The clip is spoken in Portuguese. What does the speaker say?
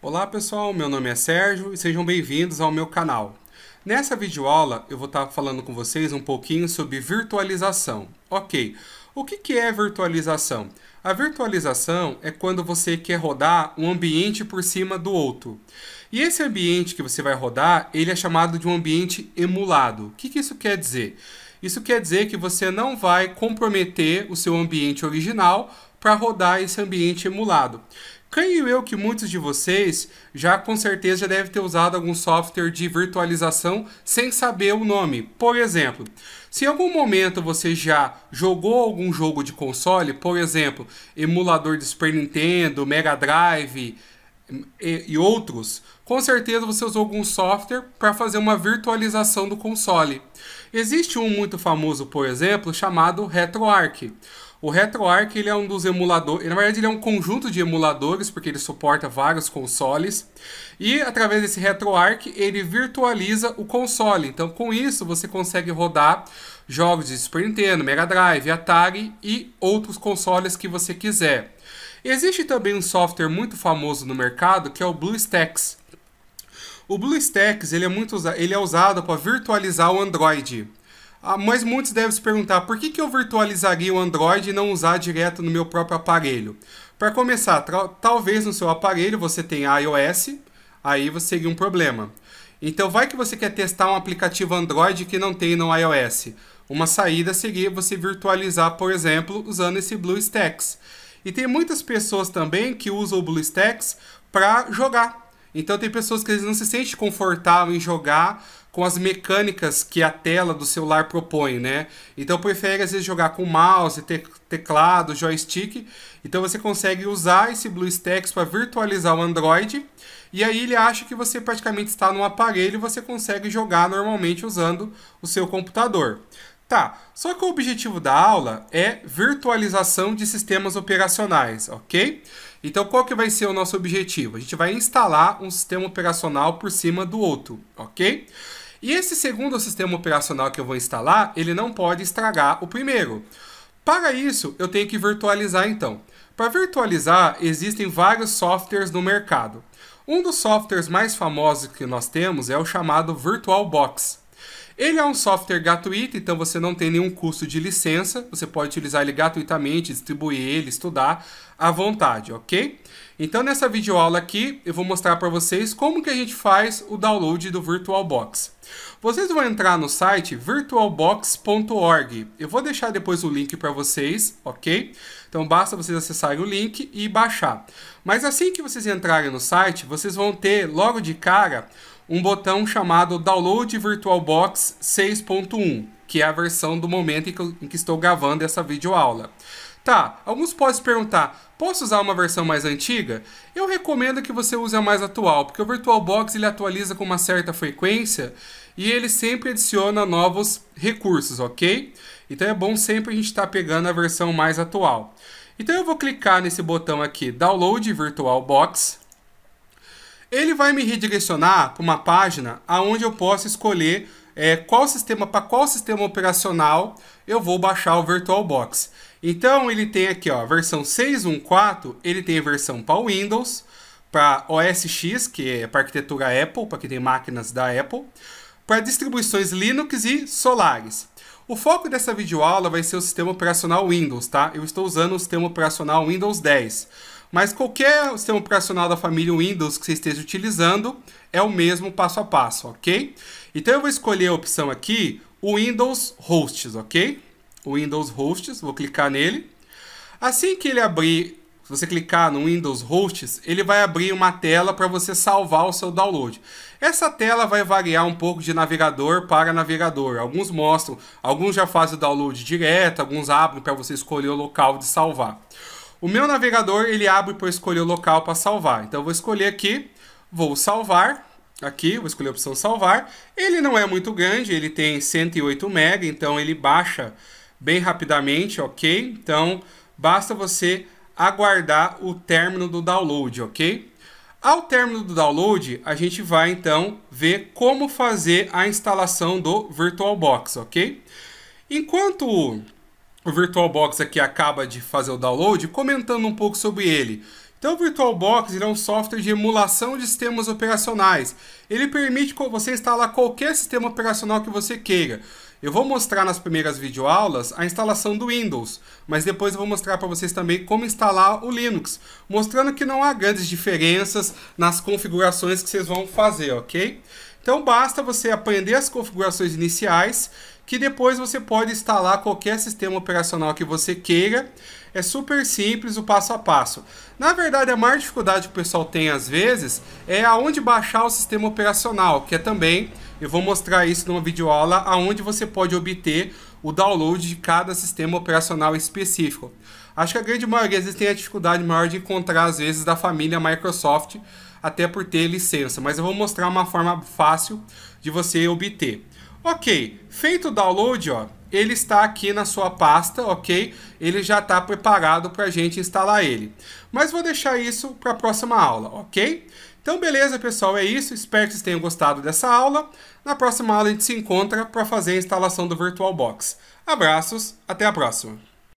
Olá pessoal, meu nome é Sérgio e sejam bem-vindos ao meu canal. Nessa videoaula eu vou estar falando com vocês um pouquinho sobre virtualização. Ok, o que é virtualização? A virtualização é quando você quer rodar um ambiente por cima do outro. E esse ambiente que você vai rodar, ele é chamado de um ambiente emulado. O que, que isso quer dizer? Isso quer dizer que você não vai comprometer o seu ambiente original para rodar esse ambiente emulado. Creio eu que muitos de vocês já com certeza já deve ter usado algum software de virtualização sem saber o nome. Por exemplo, se em algum momento você já jogou algum jogo de console, por exemplo, emulador de Super Nintendo, Mega Drive hum, e, e outros, com certeza você usou algum software para fazer uma virtualização do console. Existe um muito famoso, por exemplo, chamado RetroArch. O RetroArch ele é um dos emuladores, na verdade ele é um conjunto de emuladores, porque ele suporta vários consoles, e através desse RetroArch ele virtualiza o console. Então com isso você consegue rodar jogos de Super Nintendo, Mega Drive, Atari e outros consoles que você quiser. Existe também um software muito famoso no mercado que é o BlueStacks. O BlueStacks ele é, muito, ele é usado para virtualizar o Android. Ah, mas muitos devem se perguntar por que, que eu virtualizaria o Android e não usar direto no meu próprio aparelho? Para começar, talvez no seu aparelho você tenha iOS, aí você seria um problema. Então vai que você quer testar um aplicativo Android que não tem no iOS. Uma saída seria você virtualizar, por exemplo, usando esse BlueStacks. E tem muitas pessoas também que usam o BlueStacks para jogar. Então tem pessoas que não se sentem confortáveis em jogar com as mecânicas que a tela do celular propõe, né? Então prefere às vezes jogar com mouse, teclado, joystick. Então você consegue usar esse BlueStacks para virtualizar o Android. E aí ele acha que você praticamente está num aparelho e você consegue jogar normalmente usando o seu computador. Tá, só que o objetivo da aula é virtualização de sistemas operacionais, ok? Então qual que vai ser o nosso objetivo? A gente vai instalar um sistema operacional por cima do outro, ok? E esse segundo sistema operacional que eu vou instalar, ele não pode estragar o primeiro. Para isso, eu tenho que virtualizar então. Para virtualizar, existem vários softwares no mercado. Um dos softwares mais famosos que nós temos é o chamado VirtualBox. Ele é um software gratuito, então você não tem nenhum custo de licença, você pode utilizar ele gratuitamente, distribuir ele, estudar à vontade, ok? Então nessa videoaula aqui eu vou mostrar para vocês como que a gente faz o download do VirtualBox. Vocês vão entrar no site virtualbox.org. Eu vou deixar depois o link para vocês, ok? Então basta vocês acessarem o link e baixar. Mas assim que vocês entrarem no site, vocês vão ter logo de cara um botão chamado Download VirtualBox 6.1, que é a versão do momento em que, em que estou gravando essa videoaula. Tá, alguns podem se perguntar, posso usar uma versão mais antiga? Eu recomendo que você use a mais atual, porque o VirtualBox ele atualiza com uma certa frequência e ele sempre adiciona novos recursos, ok? Então é bom sempre a gente estar tá pegando a versão mais atual. Então eu vou clicar nesse botão aqui, Download VirtualBox, ele vai me redirecionar para uma página aonde eu posso escolher é, qual sistema para qual sistema operacional eu vou baixar o VirtualBox. Então ele tem aqui, ó, a versão 6.1.4, ele tem a versão para Windows, para OS X, que é para arquitetura Apple, para quem tem máquinas da Apple, para distribuições Linux e Solaris. O foco dessa videoaula vai ser o sistema operacional Windows, tá? Eu estou usando o sistema operacional Windows 10. Mas qualquer sistema operacional da família Windows que você esteja utilizando é o mesmo passo a passo, ok? Então eu vou escolher a opção aqui, o Windows Hosts, ok? O Windows Hosts, vou clicar nele. Assim que ele abrir, se você clicar no Windows Hosts, ele vai abrir uma tela para você salvar o seu download. Essa tela vai variar um pouco de navegador para navegador. Alguns mostram, alguns já fazem o download direto, alguns abrem para você escolher o local de salvar. O meu navegador, ele abre para eu escolher o local para salvar. Então eu vou escolher aqui, vou salvar, aqui, vou escolher a opção salvar. Ele não é muito grande, ele tem 108 MB, então ele baixa bem rapidamente, ok? Então basta você aguardar o término do download, ok? Ao término do download, a gente vai então ver como fazer a instalação do VirtualBox, ok? Enquanto o VirtualBox aqui acaba de fazer o download, comentando um pouco sobre ele. Então, o VirtualBox é um software de emulação de sistemas operacionais. Ele permite que você instalar qualquer sistema operacional que você queira. Eu vou mostrar nas primeiras videoaulas a instalação do Windows, mas depois eu vou mostrar para vocês também como instalar o Linux, mostrando que não há grandes diferenças nas configurações que vocês vão fazer, ok? Então basta você aprender as configurações iniciais, que depois você pode instalar qualquer sistema operacional que você queira. É super simples o passo a passo. Na verdade, a maior dificuldade que o pessoal tem às vezes é aonde baixar o sistema operacional, que é também, eu vou mostrar isso numa videoaula, aonde você pode obter o download de cada sistema operacional específico. Acho que a grande maioria às vezes tem a dificuldade maior de encontrar às vezes da família Microsoft até por ter licença, mas eu vou mostrar uma forma fácil de você obter. Ok, feito o download, ó, ele está aqui na sua pasta, ok? Ele já está preparado para a gente instalar ele. Mas vou deixar isso para a próxima aula, ok? Então, beleza, pessoal, é isso. Espero que vocês tenham gostado dessa aula. Na próxima aula a gente se encontra para fazer a instalação do VirtualBox. Abraços, até a próxima!